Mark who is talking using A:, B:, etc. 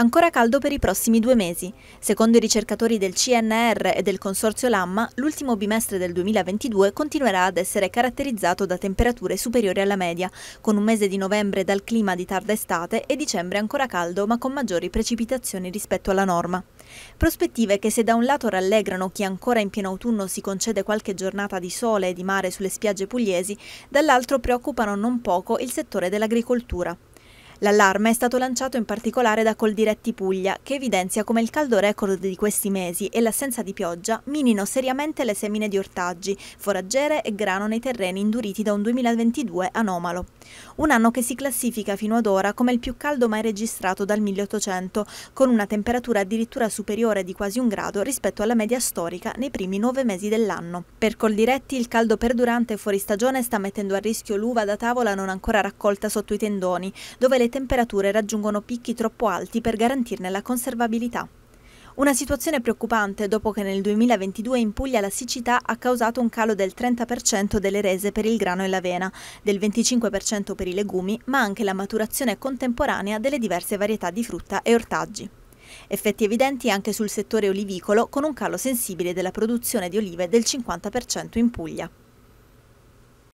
A: Ancora caldo per i prossimi due mesi. Secondo i ricercatori del CNR e del Consorzio Lamma, l'ultimo bimestre del 2022 continuerà ad essere caratterizzato da temperature superiori alla media, con un mese di novembre dal clima di tarda estate e dicembre ancora caldo ma con maggiori precipitazioni rispetto alla norma. Prospettive che se da un lato rallegrano chi ancora in pieno autunno si concede qualche giornata di sole e di mare sulle spiagge pugliesi, dall'altro preoccupano non poco il settore dell'agricoltura. L'allarme è stato lanciato in particolare da Coldiretti Puglia, che evidenzia come il caldo record di questi mesi e l'assenza di pioggia minino seriamente le semine di ortaggi, foraggere e grano nei terreni induriti da un 2022 anomalo. Un anno che si classifica fino ad ora come il più caldo mai registrato dal 1800, con una temperatura addirittura superiore di quasi un grado rispetto alla media storica nei primi nove mesi dell'anno. Per Coldiretti il caldo perdurante fuori stagione sta mettendo a rischio l'uva da tavola non ancora raccolta sotto i tendoni, dove le temperature raggiungono picchi troppo alti per garantirne la conservabilità. Una situazione preoccupante dopo che nel 2022 in Puglia la siccità ha causato un calo del 30% delle rese per il grano e l'avena, del 25% per i legumi, ma anche la maturazione contemporanea delle diverse varietà di frutta e ortaggi. Effetti evidenti anche sul settore olivicolo con un calo sensibile della produzione di olive del 50% in Puglia.